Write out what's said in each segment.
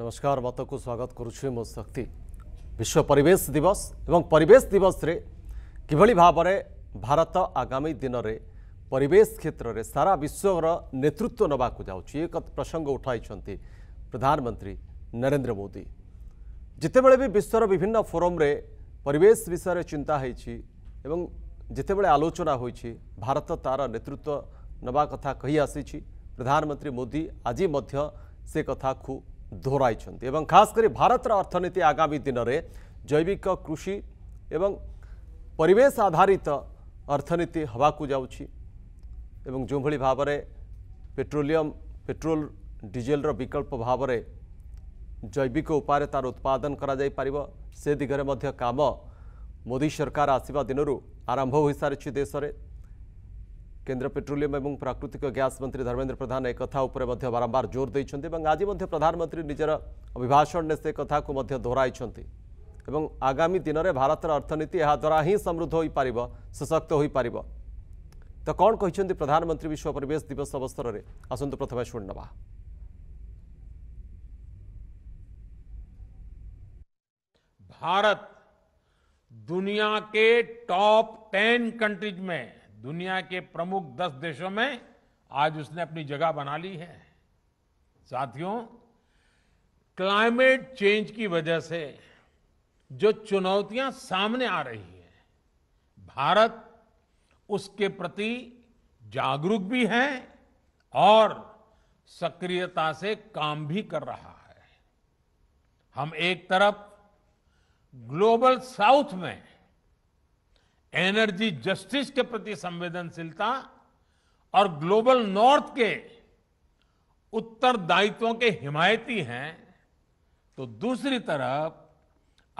ନମସ୍କାର ବାର୍ତ୍ତାକୁ ସ୍ୱାଗତ କରୁଛି ମୁଁ ଶକ୍ତି ବିଶ୍ୱ ପରିବେଶ ଦିବସ ଏବଂ ପରିବେଶ ଦିବସରେ କିଭଳି ଭାବରେ ଭାରତ ଆଗାମୀ ଦିନରେ ପରିବେଶ କ୍ଷେତ୍ରରେ ସାରା ବିଶ୍ୱର ନେତୃତ୍ୱ ନେବାକୁ ଯାଉଛି ଏକ ପ୍ରସଙ୍ଗ ଉଠାଇଛନ୍ତି ପ୍ରଧାନମନ୍ତ୍ରୀ ନରେନ୍ଦ୍ର ମୋଦି ଯେତେବେଳେ ବି ବିଶ୍ୱର ବିଭିନ୍ନ ଫୋରମରେ ପରିବେଶ ବିଷୟରେ ଚିନ୍ତା ହେଇଛି ଏବଂ ଯେତେବେଳେ ଆଲୋଚନା ହୋଇଛି ଭାରତ ତାର ନେତୃତ୍ୱ ନେବା କଥା କହି ଆସିଛି ପ୍ରଧାନମନ୍ତ୍ରୀ ମୋଦି ଆଜି ମଧ୍ୟ ସେ କଥାକୁ ଦୋହରାଇଛନ୍ତି ଏବଂ ଖାସ୍ କରି ଭାରତର ଅର୍ଥନୀତି ଆଗାମୀ ଦିନରେ ଜୈବିକ କୃଷି ଏବଂ ପରିବେଶ ଆଧାରିତ ଅର୍ଥନୀତି ହେବାକୁ ଯାଉଛି ଏବଂ ଯେଉଁଭଳି ଭାବରେ ପେଟ୍ରୋଲିୟମ ପେଟ୍ରୋଲ ଡିଜେଲର ବିକଳ୍ପ ଭାବରେ ଜୈବିକ ଉପାୟରେ ତାର ଉତ୍ପାଦନ କରାଯାଇପାରିବ ସେ ଦିଗରେ ମଧ୍ୟ କାମ ମୋଦି ସରକାର ଆସିବା ଦିନରୁ ଆରମ୍ଭ ହୋଇସାରିଛି ଦେଶରେ केन्द्र पेट्रोलियम और प्राकृतिक गैस मंत्री धर्मेन्द्र प्रधान एक बारंबार जोर देते आज प्रधानमंत्री निजर अभिभाषण ने से कथा को दोहर आगामी दिन में भारत अर्थनीति द्वारा ही समृद्ध हो पार सशक्त हो पार तो कौन कहते प्रधानमंत्री विश्व परेश दिवस अवसर में आसतु प्रथम शुणनवा भारत दुनिया के टॉप टेन कंट्रीज में दुनिया के प्रमुख दस देशों में आज उसने अपनी जगह बना ली है साथियों क्लाइमेट चेंज की वजह से जो चुनौतियां सामने आ रही है भारत उसके प्रति जागरूक भी है और सक्रियता से काम भी कर रहा है हम एक तरफ ग्लोबल साउथ में एनर्जी जस्टिस के प्रति संवेदनशीलता और ग्लोबल नॉर्थ के उत्तरदायित्वों के हिमायती हैं तो दूसरी तरफ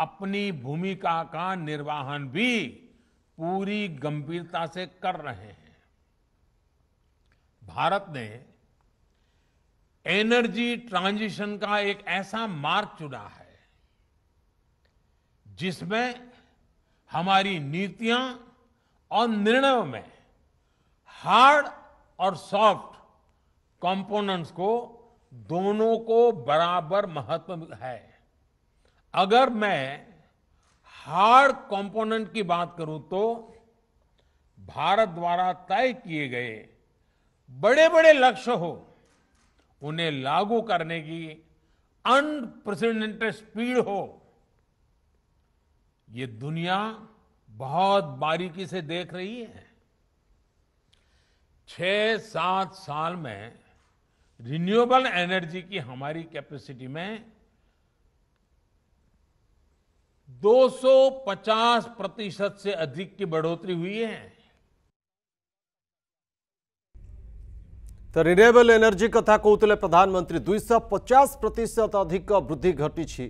अपनी भूमिका का निर्वाहन भी पूरी गंभीरता से कर रहे हैं भारत ने एनर्जी ट्रांजिशन का एक ऐसा मार्ग चुना है जिसमें हमारी नीतियां और निर्णयों में हार्ड और सॉफ्ट कंपोनेंट्स को दोनों को बराबर महत्व है अगर मैं हार्ड कंपोनेंट की बात करूं तो भारत द्वारा तय किए गए बड़े बड़े लक्ष्य हो उन्हें लागू करने की अनप्रेसिडेंटेड स्पीड हो ये दुनिया बहुत बारीकी से देख रही है छह सात साल में रिन्यूएबल एनर्जी की हमारी कैपेसिटी में 250 प्रतिशत से अधिक की बढ़ोतरी हुई है तो रिन्यूएबल एनर्जी कथा कहते प्रधानमंत्री दुईश पचास प्रतिशत अधिक वृद्धि घटी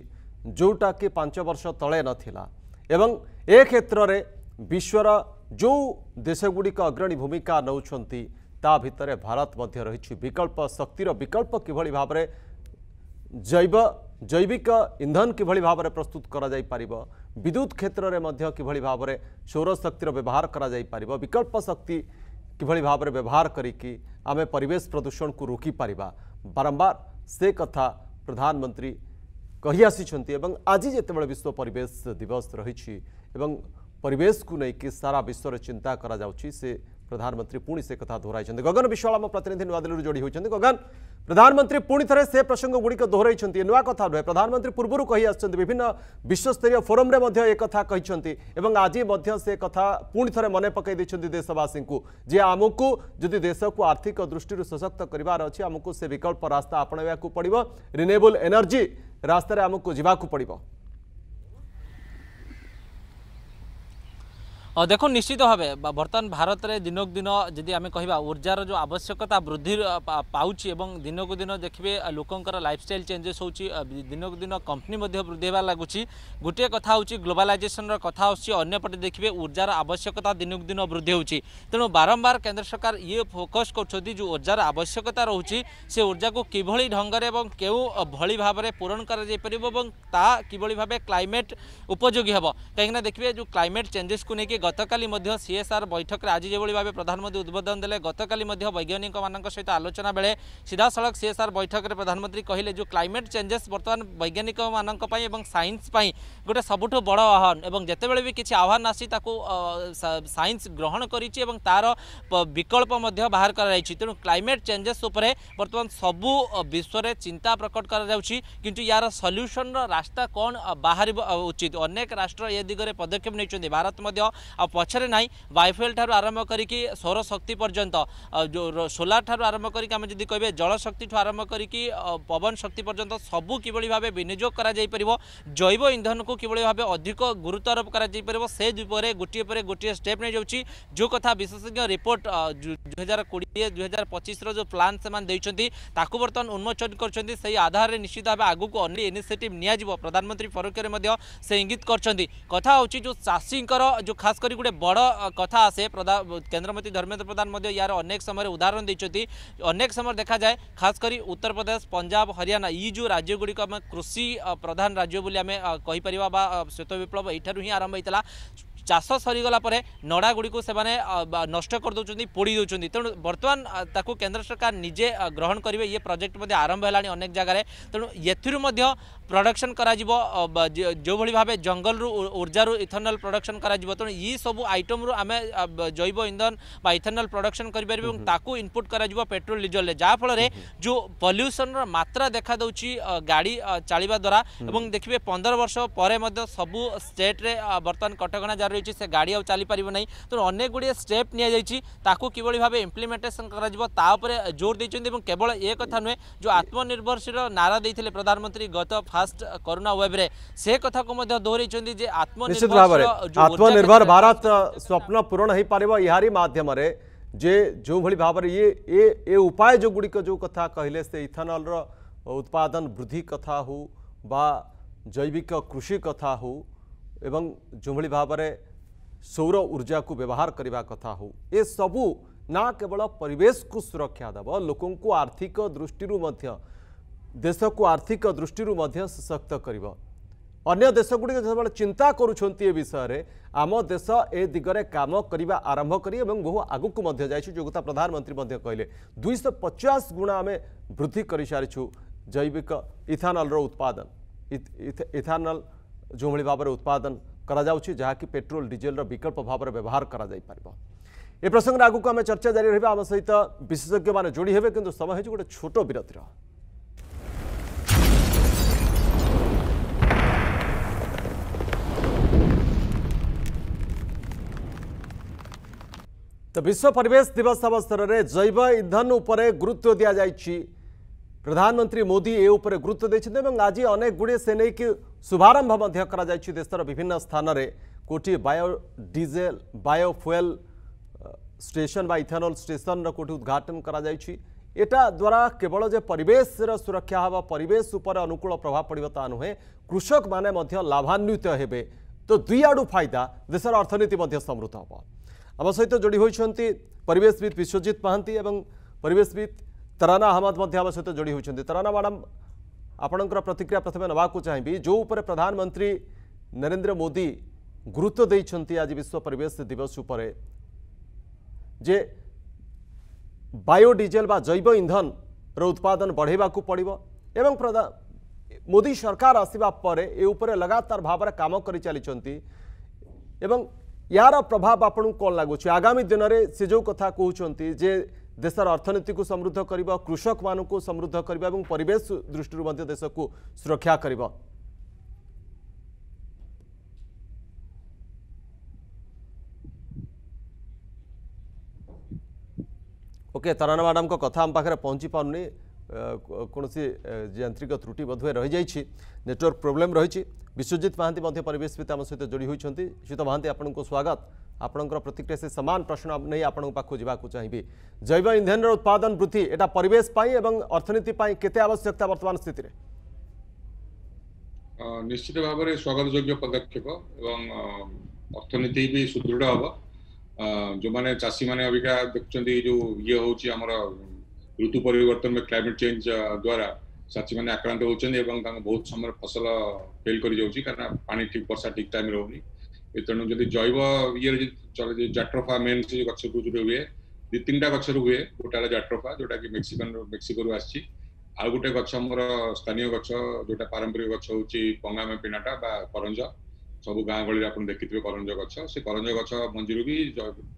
जोटा कि पांच वर्ष तले नाला एवं ए क्षेत्र में विश्वर जो देश गुड़िक अग्रणी भूमिका नौ भितर भारत रही विकल्प शक्तिर विकल्प किभली भाव जैव जैविक इंधन किभली भाव प्रस्तुत कर विद्युत क्षेत्र में भाव में सौरशक्तिर व्यवहार कर विकल्प शक्ति किभली भाव व्यवहार करी आम परेश प्रदूषण को रोक पार बारंबार से कथा प्रधानमंत्री कही आज जिते बड़े विश्व परेश दिवस रही परेश सारा विश्व चिंता करा से प्रधानमंत्री पुणी से कथा दोहर गगन विश्वाल प्रतिनिधि नुआ दिल्ली जोड़ी होती गगन प्रधानमंत्री पुणी थे से प्रसंग गुड़िक दोहर नुआ कथ नुहे प्रधानमंत्री पूर्व कही विभिन्न विश्वस्तरीय फोरम में एक आज से कथा पुणी थे मन पकई देशवासी को जे आमको जी देश को आर्थिक दृष्टि सशक्त करार अच्छी आमको से विकल्प रास्ता अपणवाक पड़ रिनेबुल एनर्जी ରାସ୍ତାରେ ଆମକୁ ଯିବାକୁ ପଡ଼ିବ দেখুন ନିଶ୍ଚିତ ଭାବେ ବର୍ତ୍ତମାନ ଭାରତରେ ଦିନକୁ ଦିନ ଯଦି ଆମେ କହିବା ଉର୍ଜାର ଯେଉଁ ଆବଶ୍ୟକତା ବୃଦ୍ଧି ପାଉଛି ଏବଂ ଦିନକୁ ଦିନ ଦେଖିବେ ଲୋକଙ୍କର ଲାଇଫଷ୍ଟାଇଲ୍ ଚେଞ୍ଜେସ୍ ହେଉଛି ଦିନକୁ ଦିନ କମ୍ପାନୀ ମଧ୍ୟ ବୃଦ୍ଧି ହେବାରେ ଲାଗୁଛି ଗୋଟିଏ କଥା ହେଉଛି ଗ୍ଲୋବାଲାଇଜେସନ୍ର କଥା ଆସୁଛି ଅନ୍ୟପଟେ ଦେଖିବେ ଉର୍ଜାର ଆବଶ୍ୟକତା ଦିନକୁ ଦିନ ବୃଦ୍ଧି ହେଉଛି ତେଣୁ ବାରମ୍ବାର କେନ୍ଦ୍ର ସରକାର ଇଏ ଫୋକସ୍ କରୁଛନ୍ତି ଯେଉଁ ଉର୍ଜାର ଆବଶ୍ୟକତା ରହୁଛି ସେ ଉର୍ଜାକୁ କିଭଳି ଢଙ୍ଗରେ ଏବଂ କେଉଁ ଭଳି ଭାବରେ ପୂରଣ କରାଯାଇପାରିବ ଏବଂ ତା କିଭଳି ଭାବେ କ୍ଲାଇମେଟ୍ ଉପଯୋଗୀ ହେବ କାହିଁକିନା ଦେଖିବେ ଯେଉଁ କ୍ଲାଇମେଟ୍ ଚେଞ୍ଜେସ୍କୁ ନେଇକି ଗତକାଲି ମଧ୍ୟ ସିଏସ୍ଆର୍ ବୈଠକରେ ଆଜି ଯେଭଳି ଭାବେ ପ୍ରଧାନମନ୍ତ୍ରୀ ଉଦ୍ବୋଧନ ଦେଲେ ଗତକାଲି ମଧ୍ୟ ବୈଜ୍ଞାନିକମାନଙ୍କ ସହିତ ଆଲୋଚନା ବେଳେ ସିଧାସଳଖ ସିଏସ୍ଆର୍ ବୈଠକରେ ପ୍ରଧାନମନ୍ତ୍ରୀ କହିଲେ ଯେଉଁ କ୍ଲାଇମେଟ୍ ଚେଞ୍ଜେସ୍ ବର୍ତ୍ତମାନ ବୈଜ୍ଞାନିକମାନଙ୍କ ପାଇଁ ଏବଂ ସାଇନ୍ସ ପାଇଁ ଗୋଟେ ସବୁଠୁ ବଡ଼ ଆହ୍ୱାନ ଏବଂ ଯେତେବେଳେ ବି କିଛି ଆହ୍ୱାନ ଆସି ତାକୁ ସାଇନ୍ସ ଗ୍ରହଣ କରିଛି ଏବଂ ତାର ବିକଳ୍ପ ମଧ୍ୟ ବାହାର କରାଯାଇଛି ତେଣୁ କ୍ଲାଇମେଟ୍ ଚେଞ୍ଜେସ୍ ଉପରେ ବର୍ତ୍ତମାନ ସବୁ ବିଶ୍ୱରେ ଚିନ୍ତା ପ୍ରକଟ କରାଯାଉଛି କିନ୍ତୁ ୟାର ସଲ୍ୟୁସନ୍ର ରାସ୍ତା କ'ଣ ବାହାରିବ ଉଚିତ ଅନେକ ରାଷ୍ଟ୍ର ଏ ଦିଗରେ ପଦକ୍ଷେପ ନେଇଛନ୍ତି ଭାରତ ମଧ୍ୟ ଆଉ ପଛରେ ନାହିଁ ବାୟୁଫୁଏଲ୍ ଠାରୁ ଆରମ୍ଭ କରିକି ସୌରଶକ୍ତି ପର୍ଯ୍ୟନ୍ତ ସୋଲାର୍ ଠାରୁ ଆରମ୍ଭ କରିକି ଆମେ ଯଦି କହିବେ ଜଳଶକ୍ତିଠୁ ଆରମ୍ଭ କରିକି ପବନ ଶକ୍ତି ପର୍ଯ୍ୟନ୍ତ ସବୁ କିଭଳି ଭାବେ ବିନିଯୋଗ କରାଯାଇପାରିବ ଜୈବ ଇନ୍ଧନକୁ କିଭଳି ଭାବେ ଅଧିକ ଗୁରୁତ୍ୱାରୋପ କରାଯାଇପାରିବ ସେ ଉପରେ ଗୋଟିଏ ପରେ ଗୋଟିଏ ଷ୍ଟେପ୍ ନେଇଯାଉଛି ଯେଉଁ କଥା ବିଶେଷଜ୍ଞ ରିପୋର୍ଟ ଦୁଇହଜାର କୋଡ଼ିଏ ଦୁଇହଜାର ପଚିଶର ଯେଉଁ ପ୍ଲାନ୍ ସେମାନେ ଦେଇଛନ୍ତି ତାକୁ ବର୍ତ୍ତମାନ ଉନ୍ମୋଚନ କରିଛନ୍ତି ସେହି ଆଧାରରେ ନିଶ୍ଚିତ ଭାବେ ଆଗକୁ ଅନ୍ୟ ଇନିସିଏଟିଭ୍ ନିଆଯିବ ପ୍ରଧାନମନ୍ତ୍ରୀ ପରୋକ୍ଷରେ ମଧ୍ୟ ସେ ଇଙ୍ଗିତ କରିଛନ୍ତି କଥା ହେଉଛି ଯେଉଁ ଚାଷୀଙ୍କର ଯେଉଁ ଖାସ୍ खासकर गोटे बड़ कथ आसे प्रधान केन्द्रमंत्री धर्मेन्द्र प्रधान यार अनेक समय उदाहरण देखते अनेक समय देखा जाए खासकर उत्तर प्रदेश पंजाब हरियाणा ये जो राज्य गुड़िक कृषि प्रधान राज्य बोली आम कहीपर श्वेत विप्लव यठारू ही आरंभ होता চাষ সরিগলা পরে নড়াগুড়ি সে নষ্ট করেদেছেন পোড়ি দেছেন তেমন বর্তমান তাকে কেন্দ্র সরকার নিজে গ্রহণ করবে ইয়ে প্রোজেক্ট আরম্ভ হল অনেক জায়গায় তেমন এর প্রডকশন করা যেভাবে ভাবে জঙ্গল ঊর্জার ইথেনল প্রডকশন করা তেমন ই সবু আইটম রু আমি জৈব ইন্ধন বা ইথেনল প্রডকশন করে পারি এবং তাকে ইনপুট করা পেট্রোল ডিজেল যাফলের যে পল্যুশনর মাত্রা দেখা দেছি গাড়ি চালা দ্বারা এবং দেখবে পনেরো বর্ষ পরে সবু স্টেট্রে বর্তমান কটকা জারি रही से गाड़ी आज चली पार ना तेनाली गुड़े स्टेप निकु कि भाव में इम्लीमेंटेसन जोर देखते केवल ये कथ नुहे जो आत्मनिर्भरशील नारा दे प्रधानमंत्री गत फास्ट करोना वेब्रे से कथ को आत्मनिर्भर भारत स्वप्न पूरण हो पार यार मध्यम जे जो भाई भाव ये ये ये उपाय जो गुड़िक जो कथा कहले से इथानल उत्पादन वृद्धि कथा हो जैविक कृषि कथा हो एवं भा सौर ऊर्जा को व्यवहार व्यवारे कथा हो सबु ना केवल परिवेशको सुरक्षा दब लोक आर्थिक दृष्टि दृष्टिहरू आर्थिक दृष्टिहरू सशक्त गर अन्य देश गुडिक चिन्ता विषयले आम देश एग्र काम आरम्भ कि ए बहु आगको जो कथा प्रधानमन्त्री कहिले दुई सय पचास गुण आमे वृद्धि जैविक इथानल रो उत्पादन इथानल जो भाई भाव में उत्पादन कराकि पेट्रोल डीजेल विकल्प भाव में व्यवहार कर प्रसंग आगे आम चर्चा जारी रहा आम सहित विशेषज्ञ मैंने जोड़ी हे कि समय हो गए छोट विरतिर तो विश्व परिवेश दिवस अवसर में जैव इंधन उपर गुरुत्व दि जा प्रधानमंत्री मोदी ए उपर गुरुत्व देखते आज अनेक गुड से नहीं कि ଶୁଭାରମ୍ଭ ମଧ୍ୟ କରାଯାଇଛି ଦେଶର ବିଭିନ୍ନ ସ୍ଥାନରେ ଗୋଟିଏ biodiesel biofuel station ବା ଇଥାନୋଲ ଷ୍ଟେସନର କୋଠି ଉଦ୍ଘାଟନ କରାଯାଇଛି এটা দ্বারা কেবল যে পরিবেশের সুরক্ষা হব পরিবেশ উপরে অনুকূল প্রভাব পড়ব তা নুহে কৃষক মানে লাভান্বিত হেবে তো দুই আড়ু ফায়দা দেশের অর্থনীতি সমৃদ্ধ হব আমার সহ যোড়ি হয়েছেন পরিবেশবিদ বিশ্বজিৎ মহান্তি এবং পরিবেশবিদ তরানা আহমদ আমার সহ যোড়ি হয়েছেন তরানা ম্যাডাম आपण प्रतिक्रिया प्रथम नाकू चाहिए जो उपर प्रधानमंत्री नरेंद्र मोदी गुरुत्व आज विश्व परिवेश दिवस उपरे जे बायोडिजेल जैव इंधन रत्पादन बढ़ेगा पड़े एवं प्रधान मोदी सरकार आसवाप एपर लगातार भाव में कम कर प्रभाव आपको कौन लगुच आगामी दिन में से जो कथा कहते ଦେଶର ଅର୍ଥନୀତିକୁ ସମୃଦ୍ଧ କରିବ କୃଷକମାନଙ୍କୁ ସମୃଦ୍ଧ କରିବ ଏବଂ ପରିବେଶ ଦୃଷ୍ଟିରୁ ମଧ୍ୟ ଦେଶକୁ ସୁରକ୍ଷା କରିବ ଓକେ ତରାନା ମ୍ୟାଡ଼ାମଙ୍କ କଥା ଆମ ପାଖରେ ପହଞ୍ଚି ପାରୁନି କୌଣସି ଯାନ୍ତ୍ରିକ ତ୍ରୁଟି ବୋଧହୁଏ ରହିଯାଇଛି ନେଟୱାର୍କ ପ୍ରୋବ୍ଲେମ୍ ରହିଛି ବିଶ୍ୱଜିତ ମହାନ୍ତି ମଧ୍ୟ ପରିବେଶ ଭିତ୍ତି ଆମ ସହିତ ଯୋଡ଼ି ହୋଇଛନ୍ତି ଶ୍ରୀତ ମହାନ୍ତି ଆପଣଙ୍କୁ ସ୍ୱାଗତ ଆପଣଙ୍କର ପ୍ରତିକ୍ରିୟା ସେ ସମାନ ପ୍ରଶ୍ନ ନେଇ ଆପଣଙ୍କ ପାଖକୁ ଯିବାକୁ ଚାହିଁବି ଜୈବ ଇନ୍ଧନର ଉତ୍ପାଦନ ବୃଦ୍ଧି ଏଇଟା ପରିବେଶ ପାଇଁ ଏବଂ ଅର୍ଥନୀତି ପାଇଁ କେତେ ଆବଶ୍ୟକତା ବର୍ତ୍ତମାନ ସ୍ଥିତିରେ ନିଶ୍ଚିତ ଭାବରେ ସ୍ୱାଗତ ଯୋଗ୍ୟ ପଦକ୍ଷେପ ଏବଂ ଅର୍ଥନୀତି ବି ସୁଦୃଢ଼ ହେବ ଯେଉଁମାନେ ଚାଷୀମାନେ ଅବିକା ଦେଖୁଛନ୍ତି ଯେଉଁ ଇଏ ହେଉଛି ଆମର ঋতু পরিবর্তন বা ক্লাইমেট চেঞ্জ দ্বারা চাষীমানে আক্রান্ত হচ্ছেন এবং তাঙ্ক বহুত সময় ফসল ফেল করে যাচ্ছে কারণ পানি ঠিক বর্ষা ঠিক টাইমে রহুনি তেণু যদি জৈব ইয়ের যদি জাট্রোফা মেন ସେ ଗଛକୁ ଯୋଉଟା ହୁଏ ଦି ତିନିଟା ଗଛରୁ ହୁଏ ଗୋଟେ ହେଲା ଜାଟ୍ରୋଫା ଯୋଉଟାକି ମେକ୍ସିକାନ ମେକ୍ସିକୋରୁ ଆସିଛି ଆଉ ଗୋଟେ ଗଛ ଆମର ସ୍ଥାନୀୟ ଗଛ ଯୋଉଟା ପାରମ୍ପରିକ ଗଛ ହଉଛି ପଙ୍ଗାମେ ପିନାଟା ବା କରଞ୍ଜ ସବୁ ଗାଁ ଗହଳିରେ ଆପଣ ଦେଖିଥିବେ କରଞ୍ଜ ଗଛ ସେ କରଞ୍ଜ ଗଛ ମଞ୍ଜିରୁ ବି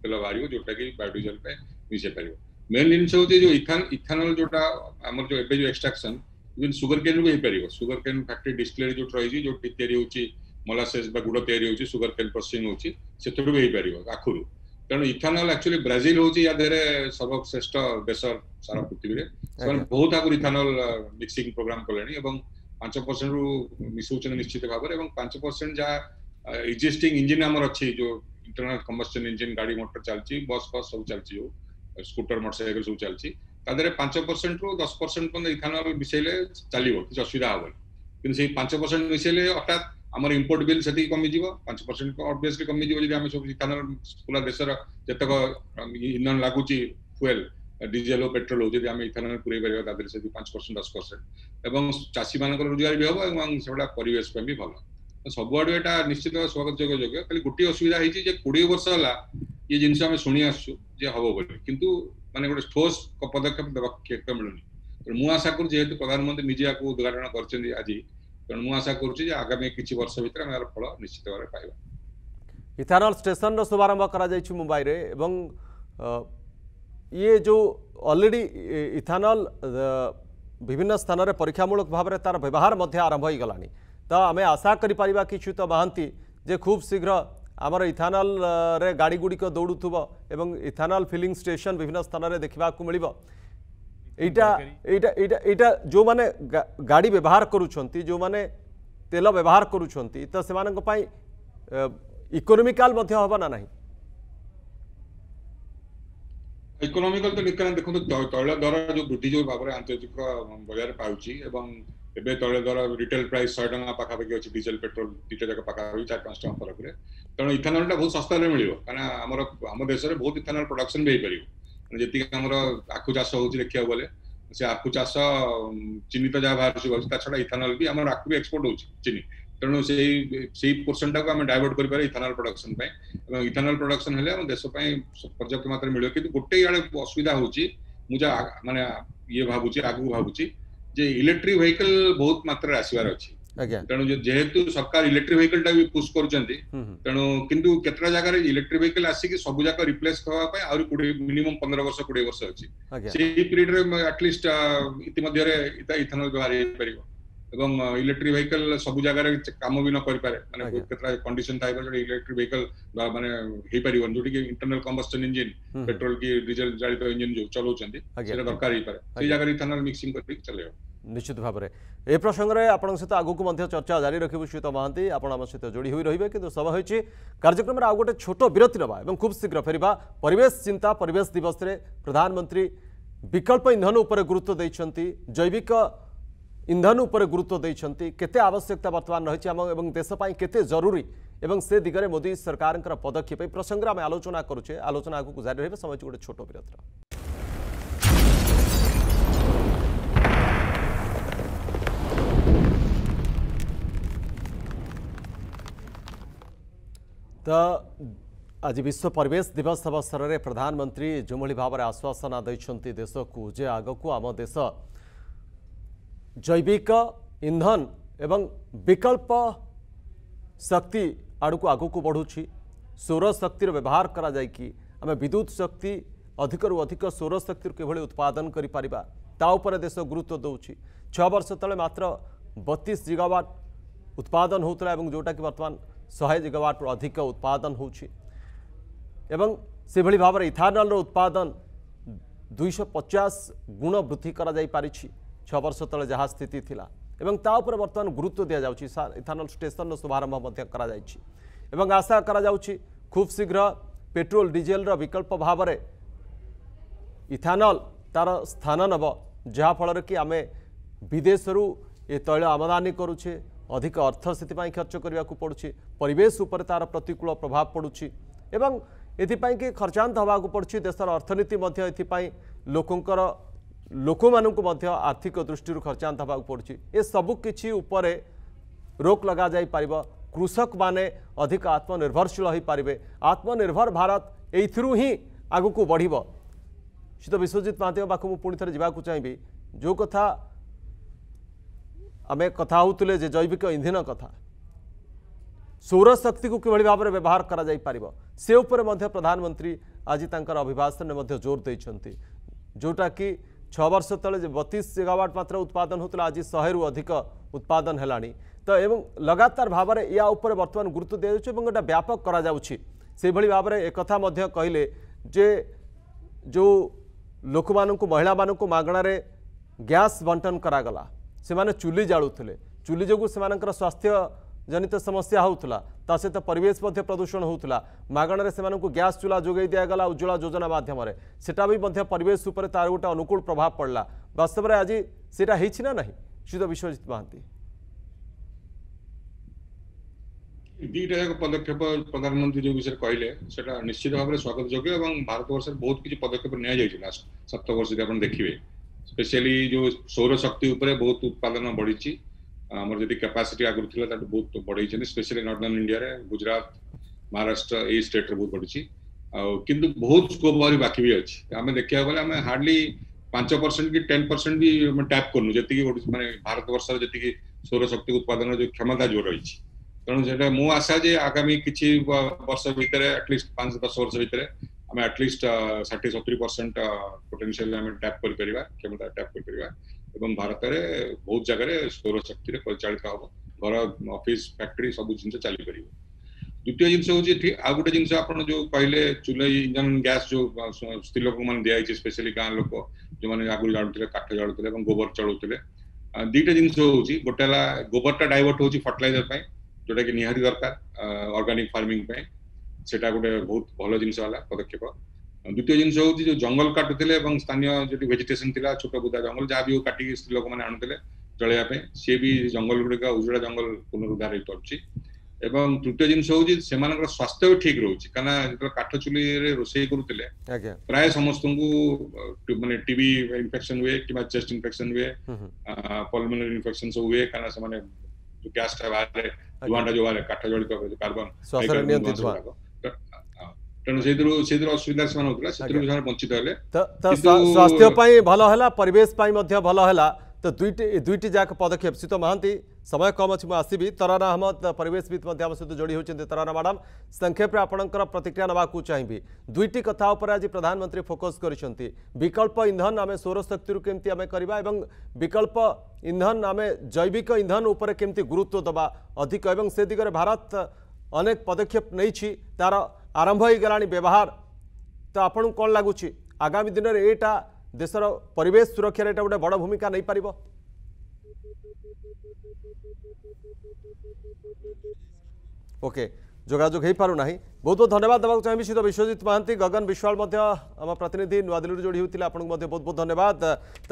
ତେଲ ବାହାରିବ ଯୋଉଟାକି ବାୟୋଡିଜେଲ ପାଇଁ ମିଶାଇ ପାରିବ ମେନ୍ ଜିନିଷ ହେଉଛି ଯୋଉ ଇଥାନଲ ଯୋଉଟା ଆମର ଯୋଉ ଏବେ ଯୋଉ ଏକ୍ସଟ୍ରାକ୍ସନ ଇଭେନ୍ ସୁଗର କେନ୍ ବି ହେଇପାରିବ ସୁଗର କେନ୍ ଫ୍ୟାକ୍ଟ୍ରି ଡିସପ୍ଲେ ଯୋଉ ରହିଛି ଯୋଉଠି ତିଆରି ହେଉଛି ମଲାସେସ୍ ବା ଗୁଡ଼ ତିଆରି ହେଉଛି ସୁଗର କେନ୍ ପ୍ରୋସେସିଂ ହେଉଛି ସେଥିରୁ ବି ହେଇପାରିବ ଆଖୁରୁ ତେଣୁ ଇଥାନଲ ଆକ୍ଚୁଆଲି ବ୍ରାଜିଲ ହେଉଛି ୟା ଦେହରେ ସର୍ବଶ୍ରେଷ୍ଠ ଦେଶ ସାରା ପୃଥିବୀରେ ସେମାନେ ବହୁତ ଆଗରୁ ଇଥାନଲ ମିକ୍ସିଂ ପ୍ରୋଗ୍ରାମ କଲେଣି ଏବଂ ପାଞ୍ଚ ପରସେଣ୍ଟରୁ ମିଶାଉଛନ୍ତି ନିଶ୍ଚିତ ଭାବରେ ଏବଂ ପାଞ୍ଚ ପରସେଣ୍ଟ ଯାହା ଏକ୍ଜିଷ୍ଟିଂ ଇଞ୍ଜିନ ଆମର ଅଛି ଯୋଉ ଇଣ୍ଟରନାଲ କମ୍ବସନ୍ ଇଞ୍ଜିନ୍ ଗାଡ଼ି ମଟର ଚାଲିଛି ବସ୍ ଫସ୍ ସବୁ ଚାଲିଛି ଯୋଉ ସ୍କୁଟର ମଟରସାଇକେଲ ସବୁ ଚାଲିଛି ତା ଦେହରେ ପାଞ୍ଚ ପରସେଣ୍ଟରୁ ଦଶ ପରସେଣ୍ଟ ପର୍ଯ୍ୟନ୍ତ ଇଥାନଲ ମିଶାଇଲେ ଚାଲିବ କିଛି ଅସୁବିଧା ହେବନି କିନ୍ତୁ ସେଇ ପାଞ୍ଚ ପରସେଣ୍ଟ ମିଶାଇଲେ ହଠାତ୍ ଆମର ଇମ୍ପୋର୍ଟ ବିଲ୍ ସେତିକି କମିଯିବ ପାଞ୍ଚ ପରସେଣ୍ଟ ଅବଭିୟସଲି କମିଯିବ ଯଦି ଆମେ ସବୁ ଇଥାନଲ ପୁରା ଦେଶର ଯେତେକ ଇନ୍ଧନ ଲାଗୁଛି ଫୁଏଲ୍ ଡିଜେଲ ଓ ପେଟ୍ରୋଲ ହଉ ଯଦି ଆମେ ଇଥାନଲ ପୁରେଇ ପାରିବା ତା ଦେହରେ ସେଠି ପାଞ୍ଚ ପରସେଣ୍ଟ ଦଶ ପରସେଣ୍ଟ ଏବଂ ଚାଷୀମାନଙ୍କର ରୋଜଗାର ବି ହବ ଏବଂ ସେଗୁଡ଼ା ପରିବେଶ ପାଇଁ ବି ଭଲ ସବୁଆଡୁ ଏଇଟା ନିଶ୍ଚିତ ଭାବେ ସ୍ୱାଗତ ଯୋଗ୍ୟ ଯୋଗ୍ୟ ଖାଲି ଗୋଟିଏ ଅସୁବିଧା ହେଇଛି ଯେ କୋଡ଼ିଏ ବର୍ଷ ହେଲା ଇଏ ଜିନିଷ ଆମେ ଶୁଣି ଆସୁଛୁ ଯେ ହବ ବୋଲି କିନ୍ତୁ ମାନେ ଗୋଟେ ଠୋସ ପଦକ୍ଷେପ ଦେବାକୁ ମିଳୁନି ତେଣୁ ମୁଁ ଆଶା କରୁଛି ଯେହେତୁ ପ୍ରଧାନମନ୍ତ୍ରୀ ନିଜେ ଆକୁ ଉଦ୍ଘାଟନ କରିଛନ୍ତି ଆଜି ତେଣୁ ମୁଁ ଆଶା କରୁଛି ଯେ ଆଗାମୀ କିଛି ବର୍ଷ ଭିତରେ ଆମେ ଏହାର ଫଳ ନିଶ୍ଚିତ ଭାବରେ ପାଇବା ଇଥାନଲ ଷ୍ଟେସନର ଶୁଭାରମ୍ଭ କରାଯାଇଛି ମୁମ୍ବାଇରେ ଏବଂ ଇଏ ଯେଉଁ ଅଲରେଡ଼ି ଇଥାନଲ ବିଭିନ୍ନ ସ୍ଥାନରେ ପରୀକ୍ଷାମୂଳକ ଭାବରେ ତାର ବ୍ୟବହାର ମଧ୍ୟ ଆରମ୍ଭ ହୋଇଗଲାଣି ତ ଆମେ ଆଶା କରିପାରିବା କି ଚ୍ୟୁତ ମହାନ୍ତି ଯେ ଖୁବ୍ ଶୀଘ୍ର ଆମର ଇଥାନଲରେ ଗାଡ଼ିଗୁଡ଼ିକ ଦୌଡ଼ୁଥିବ ଏବଂ ଇଥାନଲ ଫିଲିଂ ଷ୍ଟେସନ୍ ବିଭିନ୍ନ ସ୍ଥାନରେ ଦେଖିବାକୁ ମିଳିବ ଏଇଟା ଏଇଟା ଏଇଟା ଏଇଟା ଯେଉଁମାନେ ଗାଡ଼ି ବ୍ୟବହାର କରୁଛନ୍ତି ଯେଉଁମାନେ ତେଲ ବ୍ୟବହାର କରୁଛନ୍ତି ତ ସେମାନଙ୍କ ପାଇଁ ଇକୋନୋମିକାଲ ମଧ୍ୟ ହେବ ନା ନାହିଁ ଇକୋନୋମିକାଲ ତ ନିଶ୍ଚୟ ଦେଖନ୍ତୁ ତୈଳ ଦର ଯେଉଁ ବୃଦ୍ଧି ଯେଉଁ ଭାବରେ ଆନ୍ତର୍ଜାତିକ ବଜାରରେ ପାଉଛି ଏବଂ ଏବେ ତୈଳ ଦର ରିଟେଲ ପ୍ରାଇସ୍ ଶହେ ଟଙ୍କା ପାଖାପାଖି ଅଛି ଡିଜେଲ ପେଟ୍ରୋଲ ଦୁଇଟା ଯାକ ପାଖାପାଖି ଚାରି ପାଞ୍ଚ ଟଙ୍କା ଫରକରେ ତେଣୁ ଇଥାନଲଟା ବହୁତ ଶସ୍ତାରେ ମିଳିବ କାରଣ ଆମର ଆମ ଦେଶରେ ବହୁତ ଇଥାନଲ ପ୍ରଡକ୍ସନ ବି ହେଇପାରିବ ମାନେ ଯେତିକି ଆମର ଆଖୁ ଚାଷ ହେଉଛି ଦେଖିବାକୁ ଗଲେ ସେ ଆଖୁ ଚାଷ ଚିନି ତ ଯାହା ବାହାରୁଛି ହେଉଛି ତା ଛଡ଼ା ଇଥାନଲ ବି ଆମର ଆଖୁ ବି ଏକ୍ସପୋର୍ଟ ହେଉଛି ଚିନି ତେଣୁ ସେଇ ସେଇ ପୋର୍ସନଟାକୁ ଆମେ ଡାଇଭର୍ଟ କରିପାରିବା ଇଥାନଲ ପ୍ରଡକ୍ସନ ପାଇଁ ଏବଂ ଇଥାନଲ ପ୍ରଡକ୍ସନ ହେଲେ ଆମ ଦେଶ ପାଇଁ ପର୍ଯ୍ୟାପ୍ତ ମାତ୍ରାରେ ମିଳିବ କିନ୍ତୁ ଗୋଟେ ଇଆଡ଼େ ଅସୁବିଧା ହେଉଛି ମୁଁ ଯାହା ମାନେ ଇଏ ଭାବୁଛି ଆଗକୁ ଭାବୁଛି जे इलेक्ट्रिक व्हीकल बहुत मात्र रे आसीबार अछि तेणु जेहेतु सरकार इलेक्ट्रिक व्हीकल टा भी पुश करचंती हम्म, हम्म. तेणु किंतु केतरा जगह रे इलेक्ट्रिक व्हीकल आसी के सब जगह रिप्लेस करबा पय आरो कुडी मिनिमम 15 वर्ष 20 वर्ष अछि सेही पीरियड रे एटलीस्ट इति मध्ये रे इता इथेनॉल व्यवहार हे परिबो एवं इलेक्ट्रिक व्हीकल सब जगह रे काम भी न कर पारे माने केतरा कंडीशन थाइबो जे इलेक्ट्रिक व्हीकल माने हे परिबो जोटी के इंटरनल कंबस्टन इंजन पेट्रोल की डीजल जाली इंजन जो चलो चंदी सेरा दरकार हे पारे सेही जगह रे इथेनॉल मिक्सिंग कर चलेबो ନିଶ୍ଚିତ ଭାବରେ ଏ ପ୍ରସଙ୍ଗରେ ଆପଣଙ୍କ ସହିତ ଆଗକୁ ମଧ୍ୟ ଚର୍ଚ୍ଚା ଜାରି ରଖିବୁ ଶ୍ରୀତ ମହାନ୍ତି ଆପଣ ଆମ ସହିତ ଯୋଡ଼ି ହୋଇ ରହିବେ କିନ୍ତୁ ସଭା ହୋଇଛି କାର୍ଯ୍ୟକ୍ରମରେ ଆଉ ଗୋଟେ ଛୋଟ ବିରତି ନେବା ଏବଂ ଖୁବ୍ ଶୀଘ୍ର ଫେରିବା ପରିବେଶ ଚିନ୍ତା ପରିବେଶ ଦିବସରେ ପ୍ରଧାନମନ୍ତ୍ରୀ ବିକଳ୍ପ ଇନ୍ଧନ ଉପରେ ଗୁରୁତ୍ୱ ଦେଇଛନ୍ତି ଜୈବିକ ଇନ୍ଧନ ଉପରେ ଗୁରୁତ୍ୱ ଦେଇଛନ୍ତି କେତେ ଆବଶ୍ୟକତା ବର୍ତ୍ତମାନ ରହିଛି ଆମ ଏବଂ ଦେଶ ପାଇଁ କେତେ ଜରୁରୀ ଏବଂ ସେ ଦିଗରେ ମୋଦି ସରକାରଙ୍କର ପଦକ୍ଷେପ ଏ ପ୍ରସଙ୍ଗରେ ଆମେ ଆଲୋଚନା କରୁଛେ ଆଲୋଚନା ଆଗକୁ ଜାରି ରହିବ ସମୟ ଗୋଟେ ଛୋଟ ବିରତିର तो आज विश्व परेश दिवस अवसर में प्रधानमंत्री जो भाव में आश्वासना देखते देश को जे आग को आम देश जैविक इंधन एवं विकल्प शक्ति आड़ को आग को बढ़ुची सौर शक्ति व्यवहार करा आम विद्युत शक्ति अधिक रू अधिक सौर शक्ति किभली उत्पादन करापर देश गुरुत्व दौर छः वर्ष ते मात्र बतीस जिगावाट उत्पादन होता है और जोटा कि बर्तमान ଶହେ ଜିଗାୱାଟ୍ରୁ ଅଧିକ ଉତ୍ପାଦନ ହେଉଛି ଏବଂ ସେଭଳି ଭାବରେ ଇଥାନଲ୍ର ଉତ୍ପାଦନ ଦୁଇଶହ ପଚାଶ ଗୁଣ ବୃଦ୍ଧି କରାଯାଇପାରିଛି ଛଅ ବର୍ଷ ତଳେ ଯାହା ସ୍ଥିତି ଥିଲା ଏବଂ ତା ଉପରେ ବର୍ତ୍ତମାନ ଗୁରୁତ୍ୱ ଦିଆଯାଉଛି ଇଥାନଲ୍ ଷ୍ଟେସନ୍ର ଶୁଭାରମ୍ଭ ମଧ୍ୟ କରାଯାଇଛି ଏବଂ ଆଶା କରାଯାଉଛି ଖୁବ୍ ଶୀଘ୍ର ପେଟ୍ରୋଲ ଡିଜେଲର ବିକଳ୍ପ ଭାବରେ ଇଥାନଲ୍ ତାର ସ୍ଥାନ ନେବ ଯାହାଫଳରେ କି ଆମେ ବିଦେଶରୁ ଏ ତୈଳ ଆମଦାନୀ କରୁଛେ अधिक अर्थ से खर्च करने को पड़ी परेश प्रतिकूल प्रभाव पड़ू एवं एथपाई कि खर्चांत हवाक पड़ी देशर अर्थनीति ये लोकंर लोक मान आर्थिक दृष्टि खर्चांत हवाक पड़ी ए सबकि रोक लग जापर कृषक मैंने अधिक आत्मनिर्भरशील हो पारे आत्मनिर्भर भारत यही आगक बढ़ विश्वजित महांती पाख पुणी थे जावाक चाहिए जो कथा आम कथा जे जैविक इंधन कथा सौर शक्ति को किभली भाव में व्यवहार कर से प्रधानमंत्री आज तर अभिभाषण में जोर देते जोटा कि छः वर्ष तेज बतीस जेगावाट मात्र उत्पादन होता आज शहे रु अधिक उत्पादन है तो एवं लगातार भाव में या उपर बर्तमान गुरुत्व दि गोटे व्यापक करभली भाव में एक कहले जे जो लोक महिला मानक मगणार गैस बंटन करागला से चूली जालुले चूली जो स्वास्थ्य जनित समस्या होता सहित परेश प्रदूषण होता मागणे से गैस चूला जोगे दिगला उज्ज्वला योजना मध्यम से परेश गोटे अनुकूल प्रभाव पड़ा वास्तव में आज से ना ना सीत विश्वजित महांती दुटा जाक पदक्षेप प्रधानमंत्री जो विषय कहले निश्चित भाव स्वागत योग्य भारत वर्ष बहुत किसी पदक्षेप नि सप्तर्ष देखिए स्पेशली जो सौर शक्ति उपरे बहुत उत्पादन बढ़ी आमर जदि कैपेसिटी आगु थिला बहुत बढ़ी specially northern India Gujarat Maharashtra ये स्टेट रे बहुत बढ़ी छै बहुत स्कोप बारी बाकी भी अछि आमे देखिया बोले आमे हार्डली परसेंट कि 10% भी टैप करनु जति कि भारत वर्ष रे सौर शक्ति उत्पादन जो क्षमता जो रही छै कारण आशा जे आगामी किछि वर्ष भाई एटलीस्ट पांच दस वर्ष भाई ଆମେ ଆଟଲିଷ୍ଟ ଷାଠିଏ ସତୁରି ପରସେଣ୍ଟ ପୋଟେନ୍ସିଆଲ ଆମେ ଟ୍ୟାପ୍ କରିପାରିବା କ୍ଷମତା ଟ୍ୟାପ୍ କରିପାରିବା ଏବଂ ଭାରତରେ ବହୁତ ଜାଗାରେ ସୌର ଶକ୍ତିରେ ପରିଚାଳିତ ହେବ ଘର ଅଫିସ ଫ୍ୟାକ୍ଟ୍ରି ସବୁ ଜିନିଷ ଚାଲିପାରିବ ଦ୍ୱିତୀୟ ଜିନିଷ ହେଉଛି ଏଠି ଆଉ ଗୋଟେ ଜିନିଷ ଆପଣ ଯୋଉ କହିଲେ ଚୁଲେଇ ଇଞ୍ଜନ ଗ୍ୟାସ୍ ଯୋଉ ସ୍ତ୍ରୀ ଲୋକମାନେ ଦିଆଯାଇଛି ସ୍ପେଶାଲି ଗାଁ ଲୋକ ଯୋଉମାନେ ଆଗରୁ ଜାଳୁଥିଲେ କାଠ ଜାଳୁଥିଲେ ଏବଂ ଗୋବର ଚଳୁଥିଲେ ଦୁଇଟା ଜିନିଷ ହେଉଛି ଗୋଟେ ହେଲା ଗୋବରଟା ଡାଇଭର୍ଟ ହେଉଛି ଫର୍ଟିଲାଇଜର ପାଇଁ ଯୋଉଟାକି ନିହାତି ଦରକାର ଅର୍ଗାନିକ ଫାର୍ମିଂ ପାଇଁ ସେଇଟା ଗୋଟେ ବହୁତ ଭଲ ଜିନିଷ ହେଲା ପଦକ୍ଷେପ ଦ୍ୱିତୀୟ ଜିନିଷ ହେଉଛି ଯେଉଁ ଜଙ୍ଗଲ କାଟୁଥିଲେ ଏବଂ ସ୍ଥାନୀୟ ଯେଉଁଠି ଭେଜିଟେସନ ଥିଲା ଛୋଟ ବୁଦା ଜଙ୍ଗଲ ଯାହା ବି ହଉ କାଟିକି ସ୍ତ୍ରୀ ଲୋକମାନେ ଆଣୁଥିଲେ ଜଳେଇବା ପାଇଁ ସିଏ ବି ଜଙ୍ଗଲ ଗୁଡ଼ିକ ଉଜୁଳା ଜଙ୍ଗଲ ପୁନରୁଦ୍ଧାର ହେଇପାରୁଛି ଏବଂ ତୃତୀୟ ଜିନିଷ ହେଉଛି ସେମାନଙ୍କର ସ୍ୱାସ୍ଥ୍ୟ ବି ଠିକ ରହୁଛି କାରଣ ଯେତେବେଳେ କାଠ ଚୁଲିରେ ରୋଷେଇ କରୁଥିଲେ ପ୍ରାୟ ସମସ୍ତଙ୍କୁ ମାନେ ଟିବି ଇନଫେକ୍ସନ ହୁଏ କିମ୍ବା ଚେଷ୍ଟ ଇନଫେକ୍ସନ ହୁଏ ପଲମୋନାରୀ ଇନଫେକ୍ସନ ସବୁ ହୁଏ କାରଣ ସେମାନେ ଗ୍ୟାସଟା ବାହାରେ ଧୂଆଁଟା ଯୋଉ ବାହାରେ କାଠ ଜଳିତ କାର୍ବନ ତେଣୁ ସେଇଥିରୁ ସେଇଥିରୁ ଅସୁବିଧାର ସେମାନେ ହଉଥିଲା ସେଥିରୁ ସେମାନେ ବଞ୍ଚିତ ହେଲେ ସ୍ୱାସ୍ଥ୍ୟ ପାଇଁ ଭଲ ହେଲା ପରିବେଶ ପାଇଁ ମଧ୍ୟ ଭଲ ହେଲା ତ ଦୁଇଟି ଦୁଇଟି ଯାକ ପଦକ୍ଷେପ ଶୀତ ମହାନ୍ତି ସମୟ କମ୍ ଅଛି ମୁଁ ଆସିବି ତରାନା ଅହମଦ ପରିବେଶବିତ ମଧ୍ୟ ଆମ ସହିତ ଯୋଡ଼ି ହୋଇଛନ୍ତି ତରାନା ମ୍ୟାଡ଼ାମ୍ ସଂକ୍ଷେପରେ ଆପଣଙ୍କର ପ୍ରତିକ୍ରିୟା ନେବାକୁ ଚାହିଁବି ଦୁଇଟି କଥା ଉପରେ ଆଜି ପ୍ରଧାନମନ୍ତ୍ରୀ ଫୋକସ୍ କରିଛନ୍ତି ବିକଳ୍ପ ଇନ୍ଧନ ଆମେ ସୌରଶକ୍ତିରୁ କେମିତି ଆମେ କରିବା ଏବଂ ବିକଳ୍ପ ଇନ୍ଧନ ଆମେ ଜୈବିକ ଇନ୍ଧନ ଉପରେ କେମିତି ଗୁରୁତ୍ୱ ଦେବା ଅଧିକ ଏବଂ ସେ ଦିଗରେ ଭାରତ ଅନେକ ପଦକ୍ଷେପ ନେଇଛି ତା'ର आरंभ हो गला व्यवहार तो आपण कौन लगुच आगामी दिन में यहाँ देशर परेश सुरक्षार यहाँ गोटे बड़ भूमिका नहीं पार ओके যোগাযোগ হয়ে পু না বহুত বহুত ধন্যবাদ দেওয়া চাহিবি সে বিশ্বজিৎ মহান্তি গগন বিশ্বাল আমার প্রতিনিধি নয়াদিল্লি যোড়ি হয়েছিল আপনার বহুত বহুত ধন্যবাদ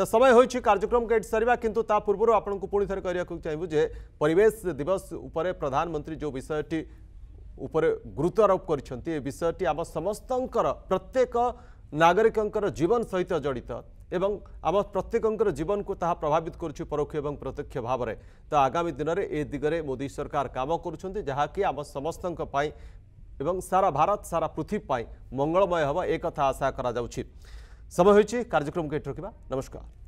তো সময় হয়েছে কার্যক্রম এটি সরিবা কিন্তু তা পূর্ব আপনার পুঁথরে করা চাহিবু যে পরিবেশ দিবস উপরে প্রধানমন্ত্রী যে বিষয়টি ଉପରେ ଗୁରୁତ୍ୱ ଆରୋପ କରିଛନ୍ତି ଏ ବିଷୟଟି ଆମ ସମସ୍ତଙ୍କର ପ୍ରତ୍ୟେକ ନାଗରିକଙ୍କର ଜୀବନ ସହିତ ଜଡ଼ିତ ଏବଂ ଆମ ପ୍ରତ୍ୟେକଙ୍କର ଜୀବନକୁ ତାହା ପ୍ରଭାବିତ କରୁଛି ପରୋକ୍ଷ ଏବଂ ପ୍ରତ୍ୟକ୍ଷ ଭାବରେ ତ ଆଗାମୀ ଦିନରେ ଏ ଦିଗରେ ମୋଦି ସରକାର କାମ କରୁଛନ୍ତି ଯାହାକି ଆମ ସମସ୍ତଙ୍କ ପାଇଁ ଏବଂ ସାରା ଭାରତ ସାରା ପୃଥିବୀ ପାଇଁ ମଙ୍ଗଳମୟ ହେବ ଏ କଥା ଆଶା କରାଯାଉଛି ସମୟ ହୋଇଛି କାର୍ଯ୍ୟକ୍ରମକୁ ଏଠି ରଖିବା ନମସ୍କାର